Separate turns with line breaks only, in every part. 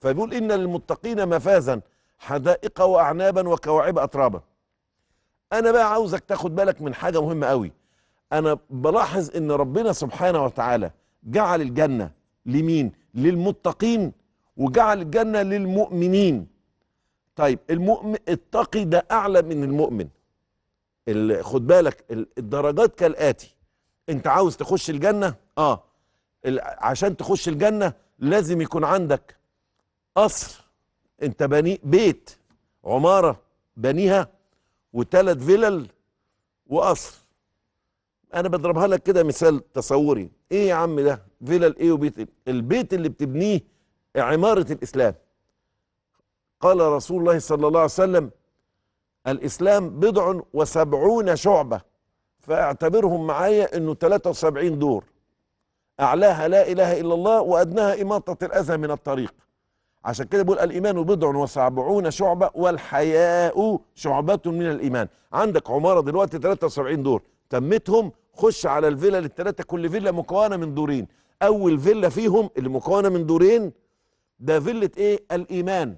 فبيقول إن للمتقين مفازا حدائق وأعنابا وكواعب أترابا أنا بقى عاوزك تاخد بالك من حاجة مهمة قوي أنا بلاحظ إن ربنا سبحانه وتعالى جعل الجنة لمين؟ للمتقين وجعل الجنة للمؤمنين طيب المؤمن التقي ده أعلى من المؤمن خد بالك الدرجات كالآتي أنت عاوز تخش الجنة؟ آه عشان تخش الجنة لازم يكون عندك قصر انت بني بيت عماره بنيها وثلاث فلل وقصر انا بضربها لك كده مثال تصوري ايه يا عم ده فلل ايه وبيت إيه؟ البيت اللي بتبنيه عماره الاسلام قال رسول الله صلى الله عليه وسلم الاسلام بضع وسبعون شعبه فاعتبرهم معايا انه 73 دور اعلاها لا اله الا الله وادناها اماطه الاذى من الطريق عشان كده بيقول الايمان بضع وسبعون شعبه والحياء شعبه من الايمان عندك عماره دلوقتي 73 دور تمتهم خش على الفيلا الثلاثه كل فيلا مكونه من دورين اول فيلا فيهم اللي مكونه من دورين ده فيلا ايه الايمان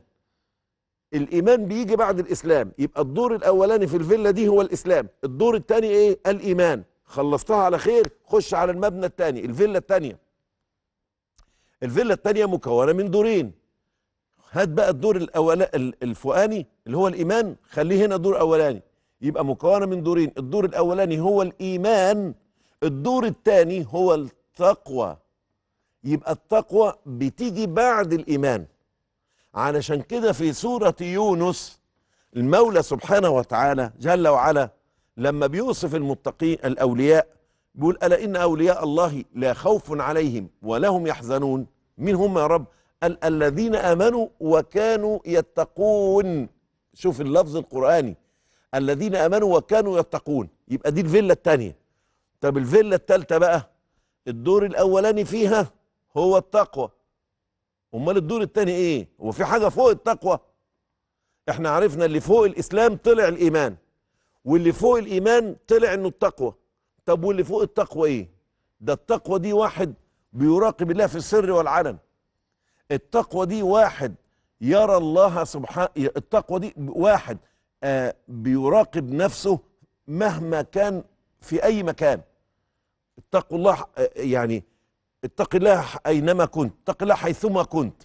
الايمان بيجي بعد الاسلام يبقى الدور الاولاني في الفيلا دي هو الاسلام الدور الثاني ايه الايمان خلصتها على خير خش على المبنى الثاني الفيلا الثانيه الفيلا الثانيه مكونه من دورين هات بقى الدور الأول الفؤاني اللي هو الإيمان خليه هنا دور أولاني يبقى مكونة من دورين الدور الأولاني هو الإيمان الدور الثاني هو التقوى يبقى التقوى بتيجي بعد الإيمان علشان كده في سورة يونس المولى سبحانه وتعالى جل وعلا لما بيوصف المتقين الأولياء بيقول ألا إن أولياء الله لا خوف عليهم ولا هم يحزنون مين هم يا رب الذين امنوا وكانوا يتقون شوف اللفظ القراني الذين امنوا وكانوا يتقون يبقى دي الفيلا الثانيه طب الفيلا الثالثه بقى الدور الاولاني فيها هو التقوى امال الدور الثاني ايه هو في حاجه فوق التقوى احنا عرفنا اللي فوق الاسلام طلع الايمان واللي فوق الايمان طلع انه التقوى طب واللي فوق التقوى ايه ده التقوى دي واحد بيراقب الله في السر والعلن التقوى دي واحد يرى الله سبحانه التقوى دي واحد آه بيراقب نفسه مهما كان في أي مكان اتقوا الله آه، يعني اتق الله أينما كنت اتق الله حيثما كنت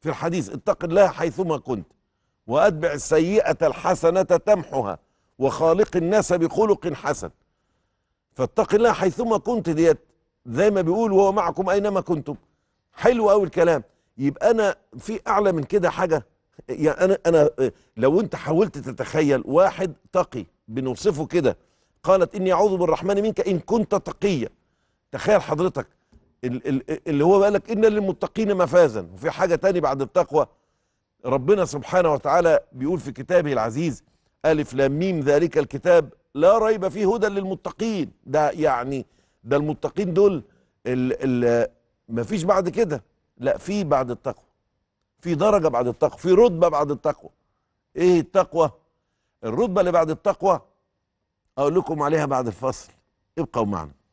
في الحديث اتق الله حيثما كنت وأتبع السيئة الحسنة تمحها وخالق الناس بخلق حسن فاتق الله حيثما كنت ديت زي ما بيقول وهو معكم أينما كنتم حلو قوي الكلام يبقى انا في اعلى من كده حاجه يعني انا انا لو انت حاولت تتخيل واحد تقي بنوصفه كده قالت اني اعوذ بالرحمن منك ان كنت تقيا تخيل حضرتك اللي هو قال لك ان للمتقين مفازا وفي حاجه تاني بعد التقوى ربنا سبحانه وتعالى بيقول في كتابه العزيز الف لام ميم ذلك الكتاب لا ريب فيه هدى للمتقين ده يعني ده المتقين دول ال ال بعد كده لا في بعد التقوى في درجة بعد التقوى في رتبة بعد التقوى ايه التقوى الرتبة اللي بعد التقوى اقول لكم عليها بعد الفصل ابقوا معنا